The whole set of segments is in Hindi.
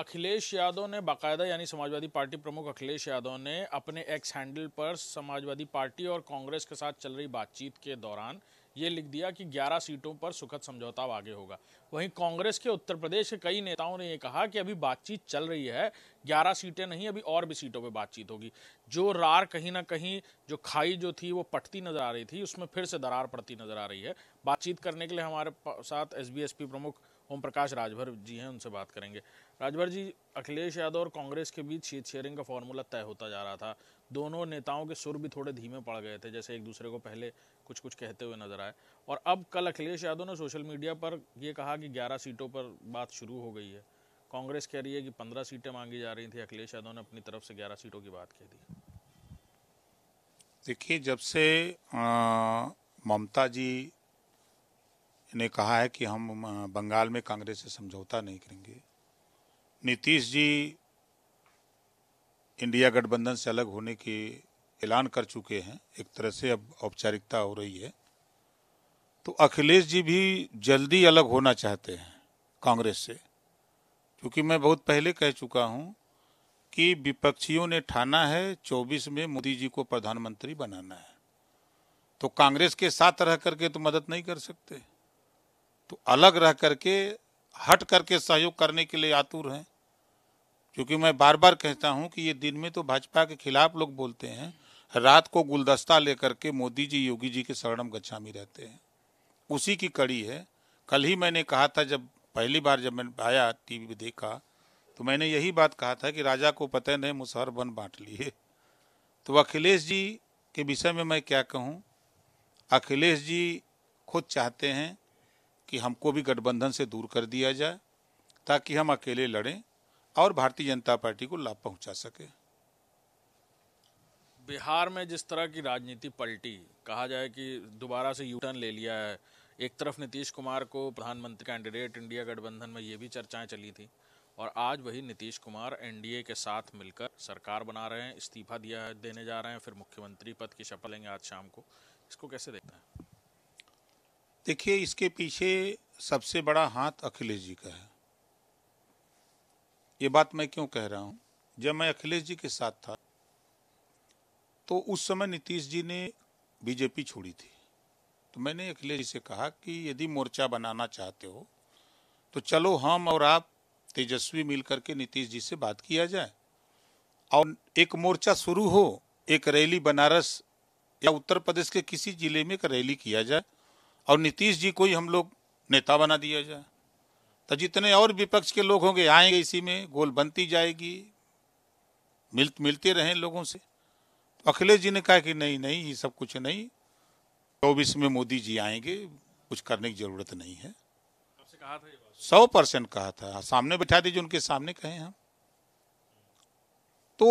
अखिलेश यादव ने बाकायदा यानी समाजवादी पार्टी प्रमुख अखिलेश यादव ने अपने एक्स हैंडल पर समाजवादी पार्टी और कांग्रेस के साथ चल रही बातचीत के दौरान ये लिख दिया कि 11 सीटों पर सुखद समझौता आगे होगा वहीं कांग्रेस के उत्तर प्रदेश के कई नेताओं ने यह कहा कि अभी बातचीत चल रही है 11 सीटें नहीं अभी और भी सीटों पर बातचीत होगी जो रार कहीं ना कहीं जो खाई जो थी वो पटती नजर आ रही थी उसमें फिर से दरार पड़ती नजर आ रही है बातचीत करने के लिए हमारे साथ एस प्रमुख ओम प्रकाश राजभर जी हैं उनसे बात करेंगे राजभर जी अखिलेश यादव और कांग्रेस के बीच सीट शेयरिंग का फॉर्मूला तय होता जा रहा था दोनों नेताओं के सुर भी थोड़े धीमे पड़ गए थे जैसे एक दूसरे को पहले कुछ कुछ कहते हुए नजर आए और अब कल अखिलेश यादव ने सोशल मीडिया पर यह कहा कि 11 सीटों पर बात शुरू हो गई है कांग्रेस कह रही है कि 15 सीटें मांगी जा रही थी अखिलेश यादव ने अपनी तरफ से 11 सीटों की बात कह दी देखिए जब से ममता जी ने कहा है कि हम बंगाल में कांग्रेस से समझौता नहीं करेंगे नीतीश जी इंडिया गठबंधन से अलग होने के ऐलान कर चुके हैं एक तरह से अब औपचारिकता हो रही है तो अखिलेश जी भी जल्दी अलग होना चाहते हैं कांग्रेस से क्योंकि मैं बहुत पहले कह चुका हूं कि विपक्षियों ने ठाना है 24 में मोदी जी को प्रधानमंत्री बनाना है तो कांग्रेस के साथ रह करके तो मदद नहीं कर सकते तो अलग रह करके हट करके सहयोग करने के लिए आतुर हैं क्योंकि मैं बार बार कहता हूं कि ये दिन में तो भाजपा के खिलाफ लोग बोलते हैं रात को गुलदस्ता लेकर के मोदी जी योगी जी के शरणम गच्छामी रहते हैं उसी की कड़ी है कल ही मैंने कहा था जब पहली बार जब मैं आया टीवी पे देखा तो मैंने यही बात कहा था कि राजा को पता नहीं मुसहर बन बांट लिए तो अखिलेश जी के विषय में मैं क्या कहूँ अखिलेश जी खुद चाहते हैं कि हमको भी गठबंधन से दूर कर दिया जाए ताकि हम अकेले लड़ें और भारतीय जनता पार्टी को लाभ पहुंचा सके बिहार में जिस तरह की राजनीति पलटी कहा जाए कि दोबारा से यूटर्न ले लिया है एक तरफ नीतीश कुमार को प्रधानमंत्री कैंडिडेट इंडिया गठबंधन में ये भी चर्चाएं चली थी और आज वही नीतीश कुमार एनडीए के साथ मिलकर सरकार बना रहे हैं इस्तीफा दिया है देने जा रहे हैं फिर मुख्यमंत्री पद की शपथ लेंगे आज शाम को इसको कैसे देखते हैं देखिए इसके पीछे सबसे बड़ा हाथ अखिलेश जी का है ये बात मैं क्यों कह रहा हूं जब मैं अखिलेश जी के साथ था तो उस समय नीतीश जी ने बीजेपी छोड़ी थी तो मैंने अखिलेश जी से कहा कि यदि मोर्चा बनाना चाहते हो तो चलो हम और आप तेजस्वी मिलकर के नीतीश जी से बात किया जाए और एक मोर्चा शुरू हो एक रैली बनारस या उत्तर प्रदेश के किसी जिले में एक रैली किया जाए और नीतीश जी को ही हम लोग नेता बना दिया जाए तो जितने और विपक्ष के लोग होंगे आएंगे इसी में गोल बनती जाएगी मिल मिलते रहें लोगों से तो अखिलेश जी ने कहा कि नहीं नहीं ये सब कुछ नहीं चौबीस तो में मोदी जी आएंगे कुछ करने की जरूरत नहीं है सौ परसेंट कहा था सामने बैठा दीजिए उनके सामने कहे हम तो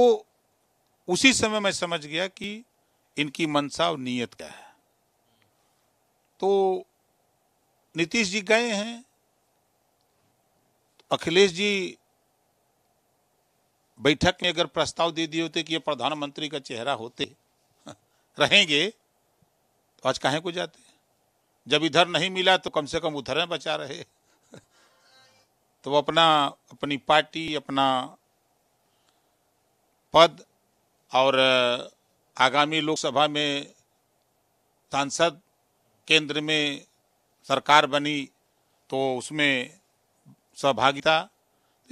उसी समय मैं समझ गया कि इनकी मनसा और नीयत क्या है तो नीतीश जी गए हैं अखिलेश जी बैठक में अगर प्रस्ताव दे दिए होते कि ये प्रधानमंत्री का चेहरा होते रहेंगे तो आज कहें को जाते जब इधर नहीं मिला तो कम से कम उधर बचा रहे तो अपना अपनी पार्टी अपना पद और आगामी लोकसभा में सांसद केंद्र में सरकार बनी तो उसमें सहभागिता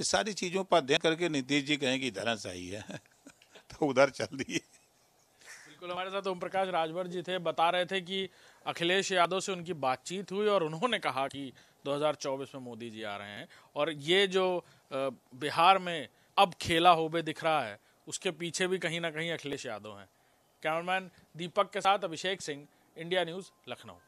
ये सारी चीज़ों पर अध्ययन करके नीतीश जी कहें कि धरना सही है तो उधर चल दिए बिल्कुल हमारे साथ ओम प्रकाश राजभर जी थे बता रहे थे कि अखिलेश यादव से उनकी बातचीत हुई और उन्होंने कहा कि 2024 में मोदी जी आ रहे हैं और ये जो बिहार में अब खेला होबे दिख रहा है उसके पीछे भी कहीं ना कहीं अखिलेश यादव हैं कैमरामैन दीपक के साथ अभिषेक सिंह इंडिया न्यूज़ लखनऊ